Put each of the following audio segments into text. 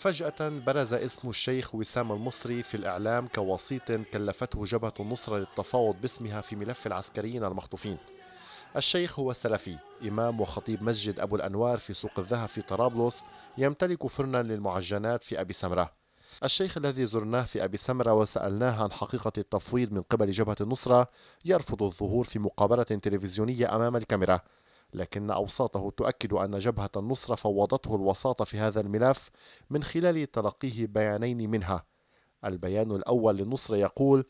فجأة برز اسم الشيخ وسام المصري في الإعلام كوسيط كلفته جبهة النصرة للتفاوض باسمها في ملف العسكريين المخطوفين الشيخ هو سلفي إمام وخطيب مسجد أبو الأنوار في سوق الذهب في طرابلس يمتلك فرنا للمعجنات في أبي سمرة الشيخ الذي زرناه في أبي سمرة وسألناه عن حقيقة التفويض من قبل جبهة النصرة يرفض الظهور في مقابلة تلفزيونية أمام الكاميرا لكن أوساطه تؤكد أن جبهة النصرة فوضته الوساطة في هذا الملف من خلال تلقيه بيانين منها البيان الأول للنصر يقول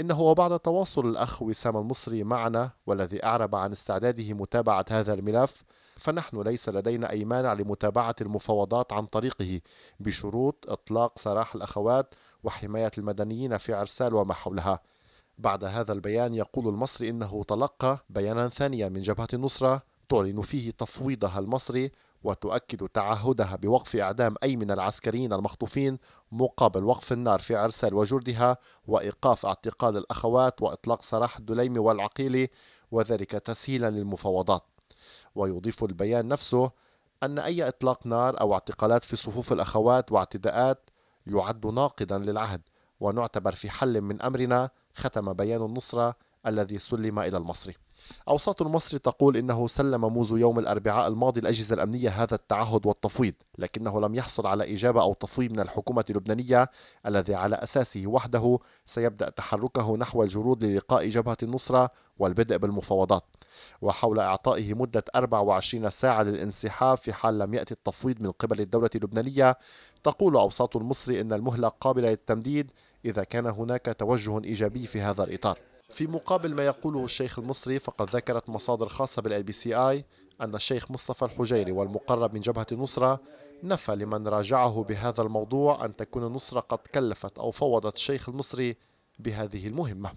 إنه وبعد تواصل الأخ وسام المصري معنا والذي أعرب عن استعداده متابعة هذا الملف فنحن ليس لدينا أي مانع لمتابعة المفاوضات عن طريقه بشروط إطلاق سراح الأخوات وحماية المدنيين في عرسال وما حولها بعد هذا البيان يقول المصري إنه تلقى بيانا ثانيا من جبهة النصرة تعلن فيه تفويضها المصري وتؤكد تعهدها بوقف إعدام أي من العسكريين المخطوفين مقابل وقف النار في عرسال وجردها وإيقاف اعتقال الأخوات وإطلاق سراح الدليمي والعقيلي وذلك تسهيلا للمفاوضات ويضيف البيان نفسه أن أي إطلاق نار أو اعتقالات في صفوف الأخوات واعتداءات يعد ناقضا للعهد ونعتبر في حل من أمرنا ختم بيان النصرة الذي سلم إلى المصري أوساط المصري تقول إنه سلم منذ يوم الأربعاء الماضي الأجهزة الأمنية هذا التعهد والتفويض لكنه لم يحصل على إجابة أو تفويض من الحكومة اللبنانية الذي على أساسه وحده سيبدأ تحركه نحو الجرود للقاء جبهة النصرة والبدء بالمفاوضات وحول إعطائه مدة 24 ساعة للانسحاب في حال لم يأتي التفويض من قبل الدولة اللبنانية تقول أوساط المصري إن المهلة قابلة للتمديد إذا كان هناك توجه إيجابي في هذا الإطار في مقابل ما يقوله الشيخ المصري فقد ذكرت مصادر خاصة بالاي بي سي اي أن الشيخ مصطفى الحجيري والمقرب من جبهة النصرة نفى لمن راجعه بهذا الموضوع أن تكون النصرة قد كلفت أو فوضت الشيخ المصري بهذه المهمة